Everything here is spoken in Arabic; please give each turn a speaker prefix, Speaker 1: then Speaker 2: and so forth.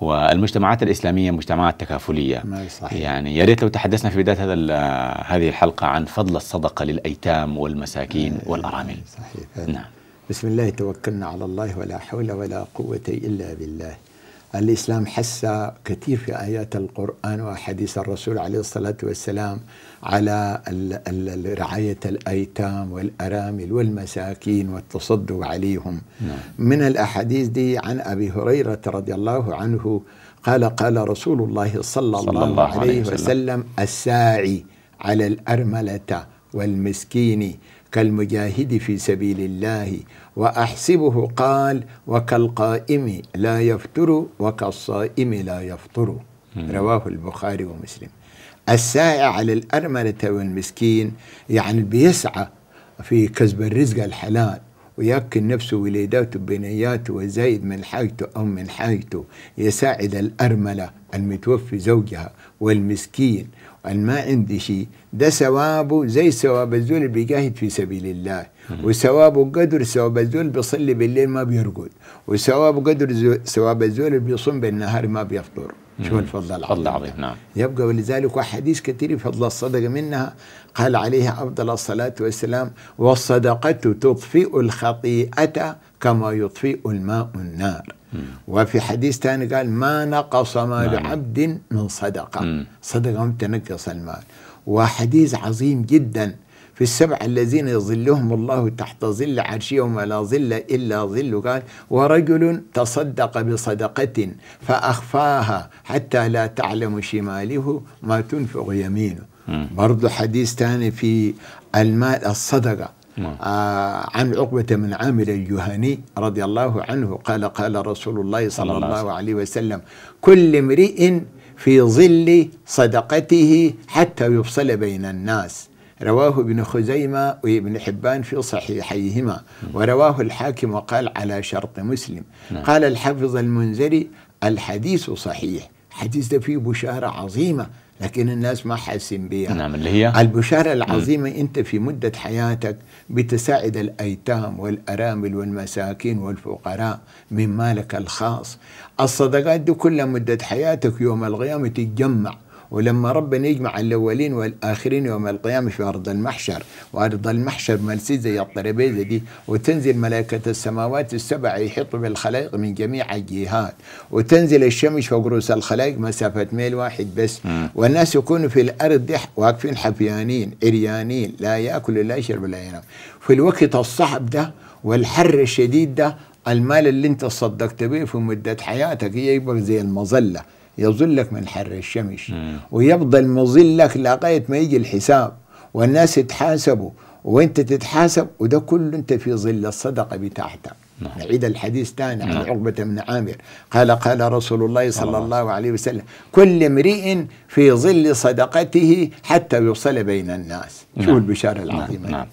Speaker 1: والمجتمعات الاسلاميه مجتمعات تكافليه صحيح. يعني يا ريت لو تحدثنا في بدايه هذا هذه الحلقه عن فضل الصدقه للايتام والمساكين إيه، والارامل صحيح نعم بسم الله توكلنا على الله ولا حول ولا قوه الا بالله الإسلام حس كثير في آيات القرآن وأحاديث الرسول عليه الصلاة والسلام على رعاية الأيتام والأرامل والمساكين والتصدق عليهم نعم. من الأحاديث دي عن أبي هريرة رضي الله عنه قال قال رسول الله صلى, صلى الله, الله عليه وسلم الساعي على الأرملة والمسكين كالمجاهد في سبيل الله واحسبه قال وكالقائم لا يفتر وكالصائم لا يفطر رواه البخاري ومسلم السائع على الأرملة والمسكين يعني بيسعى في كسب الرزق الحلال ويأكل نفسه وليداته بنياته وزايد من حاجته أو من حاجته يساعد الأرملة المتوفي زوجها والمسكين وأن ما عندي شيء ده ثوابه زي ثواب الزول اللي بيجاهد في سبيل الله وثوابه قدر ثواب الزول بيصلي بالليل ما بيرقد وثوابه قدر ثواب الزول اللي بيصوم بالنهار ما بيفطر شو الفضل العظيم فضل عظيم نعم يبقى ولذلك وحديث كثير فضل الصدقه منها قال عليه افضل الصلاه والسلام والصدقه تطفئ الخطيئه كما يطفئ الماء النار وفي حديث ثاني قال ما نقص مال نعم. عبد من صدقة صدقة تنقص المال وحديث عظيم جدا في السبع الذين يظلهم الله تحت ظل عرشه ولا لا ظل إلا ظل قال ورجل تصدق بصدقة فأخفاها حتى لا تعلم شماله ما تنفق يمينه برضو حديث ثاني في المال الصدقة نعم. آه عن عقبة من عامر الجهني رضي الله عنه قال قال رسول الله صلى, الله, الله عليه وسلم كل امرئ في ظل صدقته حتى يفصل بين الناس رواه ابن خزيمة وابن حبان في صحيحيهما نعم. ورواه الحاكم وقال على شرط مسلم نعم. قال الحافظ المنذري الحديث صحيح حديث فيه بشارة عظيمة لكن الناس ما حاسين بيها نعم اللي هي البشارة العظيمة مم. أنت في مدة حياتك بتساعد الأيتام والأرامل والمساكين والفقراء من مالك الخاص الصدقات دي كل مدة حياتك يوم القيامة تتجمع ولما ربنا يجمع الاولين والاخرين يوم القيامه في ارض المحشر وارض المحشر ملسيزه يا الطرابيزه دي وتنزل ملائكه السماوات السبع يحطوا بالخلائق من جميع الجهات وتنزل الشمس فوق رؤوس الخلائق مسافه ميل واحد بس والناس يكونوا في الارض دي واقفين حفيانين عريانين لا ياكل ولا يشرب ولا ينام في الوقت الصعب ده والحر الشديد ده المال اللي انت صدقت به في مدة حياتك يبقى زي المظلة يظلك من حر الشمس ويفضل مظلك لغاية ما يجي الحساب والناس يتحاسبوا وانت تتحاسب وده كله انت في ظل الصدقة بتاعتك نعيد نعم. الحديث ثاني عن نعم. عقبة بن عامر قال قال رسول الله صلى الله عليه وسلم كل امرئ في ظل صدقته حتى يوصل بين الناس شو نعم. البشارة العظيمة